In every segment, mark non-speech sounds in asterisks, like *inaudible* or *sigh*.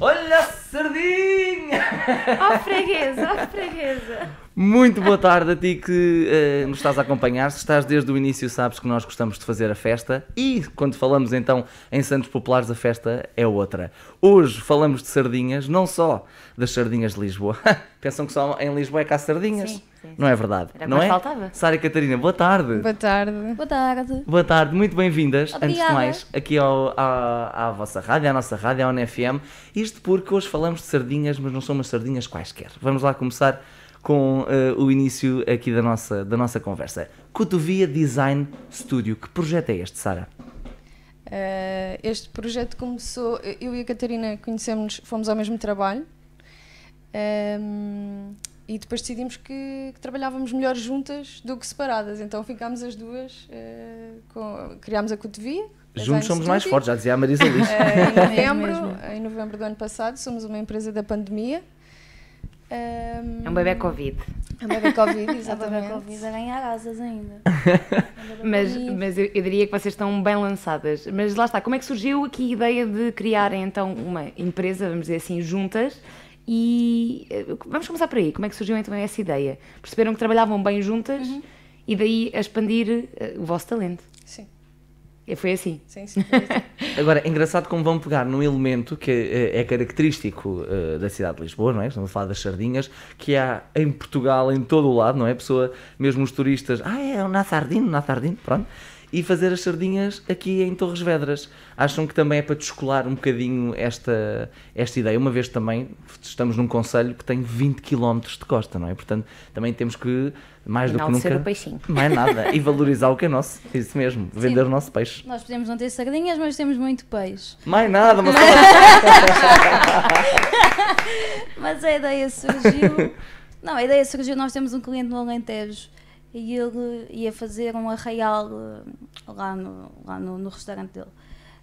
Olha a sardinha! oh, freguesa, ó oh, freguesa! Muito boa tarde a ti que uh, nos estás a acompanhar. Se estás desde o início, sabes que nós gostamos de fazer a festa e quando falamos então em Santos Populares, a festa é outra. Hoje falamos de sardinhas, não só das sardinhas de Lisboa. *laughs* Pensam que só em Lisboa é que há sardinhas? Sim, sim. Não é verdade? Era não é? faltava. Sara e Catarina, boa tarde. Boa tarde. Boa tarde. Boa tarde, muito bem-vindas, antes de mais, aqui ao, à, à vossa rádio, à nossa rádio, à ONFM. Isto porque hoje falamos de sardinhas, mas não são umas sardinhas quaisquer. Vamos lá começar com uh, o início aqui da nossa, da nossa conversa. Cotovia Design Studio, que projeto é este, Sara? Uh, este projeto começou, eu e a Catarina conhecemos, fomos ao mesmo trabalho um, ehm, e depois decidimos que, que, trabalhávamos melhor juntas do que separadas, então ficámos as duas, uh, com, criámos a Cotovia. Juntos somos mais fortes, já dizia a Marisa Liz. em, novembro, *laughs* é em novembro do ano passado, somos uma empresa da pandemia um, é um bebê Covid. É um bebê Covid, *laughs* exatamente. é um bebê Covid a é ganhar asas ainda. *laughs* É um mas mas eu, eu, diria que vocês estão bem lançadas. Mas lá está, como é que surgiu aqui a ideia de criarem então uma empresa, vamos dizer assim, juntas? E eh, vamos começar por aí. Como é que surgiu então essa ideia? Perceberam que trabalhavam bem juntas uhum. e daí a expandir eh, o vosso talento. E é, Foi assim. Sim, sim. Assim. *laughs* Agora, é engraçado como vão pegar num elemento que eh, é, característico eh, da cidade de Lisboa, não é? Estamos a falar das sardinhas, que há em Portugal, em todo o lado, não é? Pessoa, mesmo os turistas, ah, é um nazardino, nazardino, pronto e fazer as sardinhas aqui em Torres Vedras. Acham que também é para descolar um bocadinho esta, esta ideia, uma vez também estamos num conselho que tem 20 km de costa, não é? Portanto, também temos que, mais do não que nunca. Mais nada. E *laughs* valorizar o que é nosso. Isso mesmo. Sim, vender o nosso peixe. Nós podemos não ter sardinhas, mas temos muito peixe. Mais nada, mas. *laughs* *laughs* mas a ideia surgiu. Não, a ideia surgiu. Nós temos um cliente no Alentejo e ele ia fazer um arraial eh, lá no, lá no, no restaurante dele.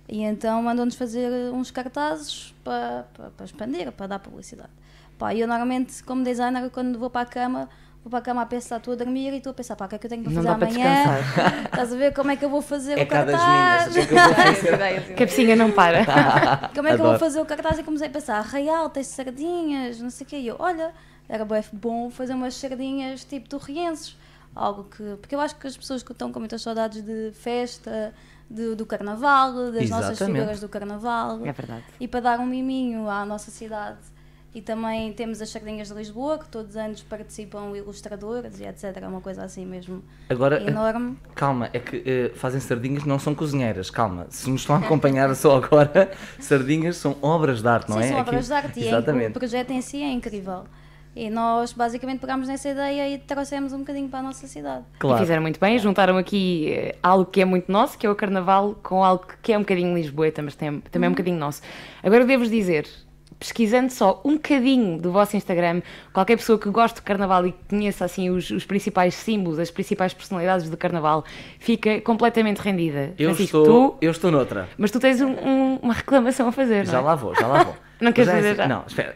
E então mandou-nos fazer uns cartazes para, para, para expandir, para dar publicidade. Pá, eu normalmente, como designer, quando vou para a cama, vou para a cama a pensar, estou a dormir e estou a pensar, pá, o que é que eu tenho que fazer amanhã? Estás a ver como é que eu vou fazer é o cartaz? Minhas, *laughs* Cabecinha não para. *laughs* como é que adoro. eu vou fazer o cartaz? E comecei a pensar, arraial tens sardinhas, não sei o quê. E eu, olha, era bom fazer umas sardinhas tipo torrienses algo que. Porque eu acho que as pessoas que estão com muitas saudades de festa, de, do carnaval, das Exatamente. nossas figuras do carnaval. É verdade. E para dar um miminho à nossa cidade. E também temos as Sardinhas de Lisboa, que todos os anos participam ilustradores e etc. É uma coisa assim mesmo Agora, enorme. *laughs* Calma, é que uh, fazem sardinhas, não são cozinheiras, calma. Se nos estão a acompanhar só agora, *laughs* sardinhas são obras de arte, não Sim, é? são obras Aqui... de arte Exatamente. e é, o projeto em si é incrível. E nós basicamente pegámos nessa ideia e trouxemos um bocadinho para a nossa cidade. Claro. E fizeram muito bem, juntaram aqui eh, algo que é muito nosso, que é o carnaval, com algo que é um bocadinho lisboeta, mas tem, também é um uhum. bocadinho nosso. Agora devo dizer, pesquisando só um bocadinho do vosso Instagram, qualquer pessoa que goste do carnaval e que conheça assim os, os, principais símbolos, as principais personalidades do carnaval, fica completamente rendida. Eu, Francisco, estou, tu, eu estou noutra. Mas tu tens um, um, uma reclamação a fazer. Já é? lá vou, já lá vou. *laughs* Não queres dizer é assim, já? Não, espera.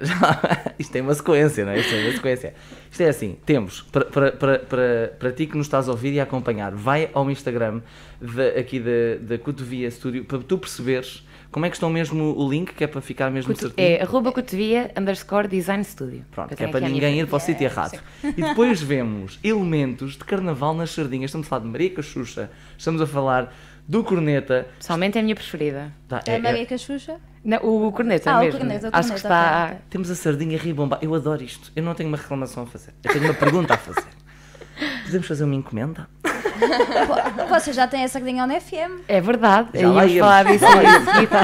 *laughs* isto tem uma sequência, não é? Isto tem uma sequência. Isto é assim, temos, para, para, para, para, para ti que nos estás a ouvir e a acompanhar, vai ao Instagram de, aqui da, da Cotovia Studio para tu perceberes como é que estão mesmo o link, que é para ficar mesmo Cutu certinho? É arroba cotovia underscore design studio. Pronto, que é para ninguém ir para o sítio errado. E depois vemos elementos de carnaval nas sardinhas. Estamos a falar de Maria Cachucha, estamos a falar do corneta. Pessoalmente é a minha preferida. Tá, é, é Maria é. Cachucha? Não, o corneta ah, mesmo. É? O corneta, o corneta, Acho que está. Temos a sardinha ribomba. Eu adoro isto. Eu não tenho uma reclamação a fazer. Eu tenho uma pergunta a fazer. *laughs* Podemos fazer uma encomenda? Vocês já têm a sardinha on FM. É verdade. Já eu ia falar disso.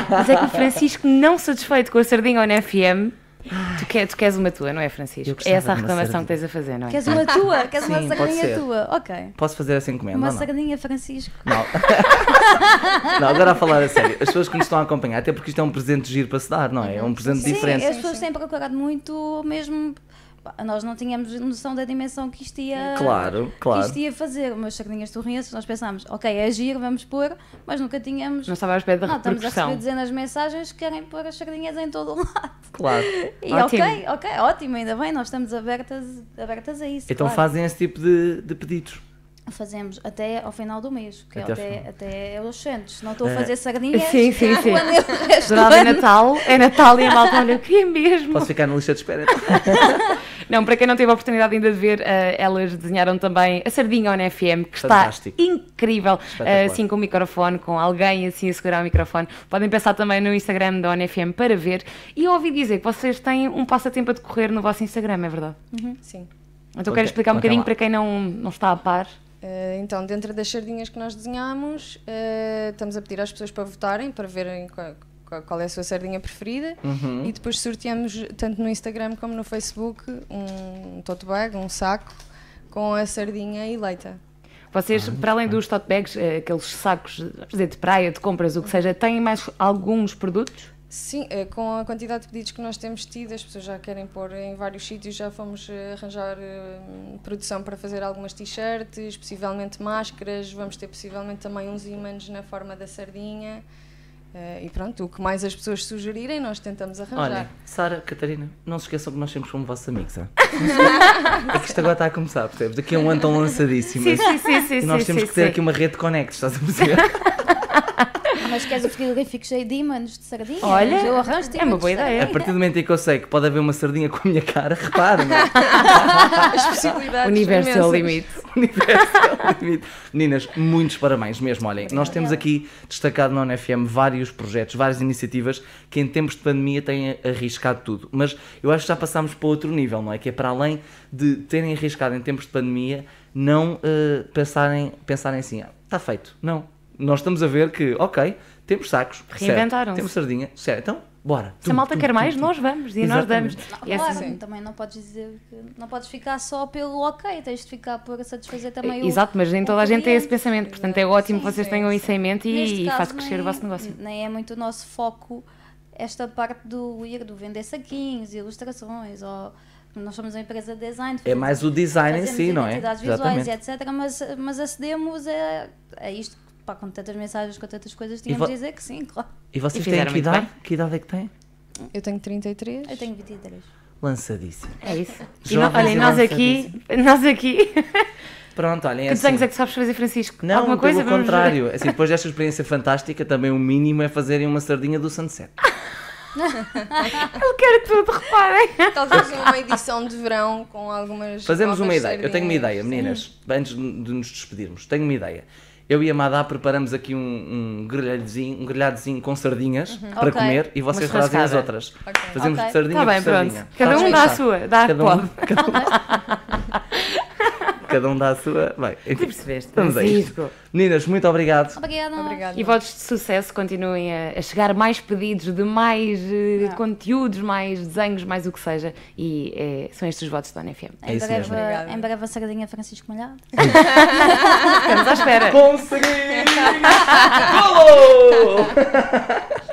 Mas é que o Francisco, não satisfeito com a sardinha on FM, *laughs* Tu, quer, tu queres uma tua, não é, Francisco? É essa a reclamação que tens a fazer, não é? Queres uma tua? *laughs* Queres Sim, uma sardinha tua? Ok. Posso fazer essa encomenda? Uma sardinha, Francisco. Não. *laughs* não, agora a falar a sério. As pessoas que nos estão a acompanhar, até porque isto é um presente giro para se dar, não é? É um presente sim, diferente. Sim, as pessoas têm procurado muito mesmo nós não tínhamos noção da dimensão que isto ia, claro, claro. Que isto ia fazer. Mas sardinhas torrenças, nós pensámos, ok, é agir, vamos pôr, mas nunca tínhamos. Não estava à espera da não, Estamos a receber dezenas de mensagens que querem pôr as sardinhas em todo o lado. Claro. *laughs* E ótimo. ok, ok, ótimo, ainda bem, nós estamos abertas, abertas a isso. Então claro. fazem esse tipo de, de pedidos. Fazemos até ao final do mês, que até é até, até aos Santos. Não estou a eh, fazer sardinha. Sim, sim, sim. *laughs* Geral é Natal, é Natal e a malta olha, o que é mesmo? *laughs* Posso ficar na lista de espera? Não, para quem não teve a oportunidade ainda de ver, uh, elas desenharam também a Sardinha on FM, que Fantástico. está incrível, uh, assim com o microfone, com alguém assim a segurar o microfone. Podem pensar também no Instagram da onfm para ver. E eu ouvi dizer que vocês têm um passatempo a decorrer no vosso Instagram, é verdade? Uhum. Sim. Então okay. quero explicar um okay. Então bocadinho para quem não, não está a par. Uh, então, dentro das sardinhas que nós desenhamos, estamos a pedir às pessoas para votarem, para verem qual, qual é a sua sardinha preferida uhum. e depois sorteamos tanto no Instagram como no Facebook um tote bag, um saco com a sardinha eleita. Vocês, ah, para além dos tote bags, eh, aqueles sacos dizer, de praia, de compras, o que seja, têm mais alguns produtos? Sim, eh, com a quantidade de pedidos que nós temos tido, as pessoas já querem pôr em vários sítios, já fomos eh, arranjar produção para fazer algumas t-shirts, possivelmente máscaras, vamos ter possivelmente também uns imãs na forma da sardinha. Uh, e pronto, o que mais as pessoas sugerirem, nós tentamos arranjar. Olha, Sara, Catarina, não se esqueçam que nós sempre fomos vossos amigos. *laughs* é que isto agora está a começar, percebes? Daqui a é um ano estão lançadíssimas. Sim, sim, sim. sim e nós sim, temos que ter aqui uma rede de conectos, estás a perceber? *laughs* Mas queres o frigorífico que fico cheio de imãs de sardinha? Olha, eu arranjo É uma boa ideia. A partir do momento em que eu sei que pode haver uma sardinha com a minha cara, reparem. É? *laughs* As possibilidades. O universo é o limite universo *laughs* Meninas, muitos parabéns mesmo. Olhem, nós temos aqui destacado na ONFM vários projetos, várias iniciativas que em tempos de pandemia têm arriscado tudo. Mas eu acho que já passámos para outro nível, não é? Que é para além de terem arriscado em tempos de pandemia, não uh, pensarem, pensarem assim, ah, está feito. Não. Nós estamos a ver que, ok, temos sacos, reinventaram Temos sardinha, certo? Então bora. Se a malta quer mais, nós vamos e Exatamente. nós damos. Não, e é claro, assim, também não podes dizer que não podes ficar só pelo ok, tens de ficar por satisfazer também Exato, o, mas nem toda a gente tem esse pensamento, portanto é ótimo sim, que vocês sim, tenham sim. isso em mente e, caso, e faz crescer nem, o vosso negócio. Nem é muito o nosso foco esta parte do ir, do vender saquinhos, ilustrações, ou nós somos uma empresa de design. É mais o design em si, não é? Visuais Exatamente. visuais, etc. Mas, mas acedemos a, a isto pá, com tantas mensagens, com tantas coisas, tínhamos de dizer que sim, claro. E vocês e têm que idade? Bem. Que idade é que têm? Eu tenho 33. Eu tenho 23. Lançadíssimo. É isso. *laughs* Jovens e, não, olhem, nós aqui, nós aqui. *laughs* Pronto, olhem. É que assim, é que sabes fazer, Francisco? Não, Alguma coisa, pelo contrário. É assim, depois desta experiência fantástica, também o mínimo é fazerem uma sardinha do sunset. *laughs* Eu quero tudo, reparem. Talvez uma edição de verão com algumas. Fazemos uma ideia. Sardinhas. Eu tenho uma ideia, meninas, Sim. antes de nos despedirmos, tenho uma ideia eu e a Madá preparamos aqui um, um grelhadozinho, um grelhadozinho com sardinhas uhum. para okay. comer e vocês fazem as outras. Okay. Fazemos okay. sardinha tá bem, sardinha. Pronto. Cada tá um dá a sua, dá a cada um, *laughs* cada um cada um dá a sua. Bem, enfim, percebeste, vamos a isso Meninas, muito obrigado. Obrigada. Obrigada. E votos de sucesso continuem a, a chegar mais pedidos de mais uh, conteúdos, mais desenhos, mais o que seja. E é, são estes os votos da ONFM. É em, breve, em breve a sardinha Francisco Malhado. *laughs* Estamos à espera. Consegui! Golo! *laughs*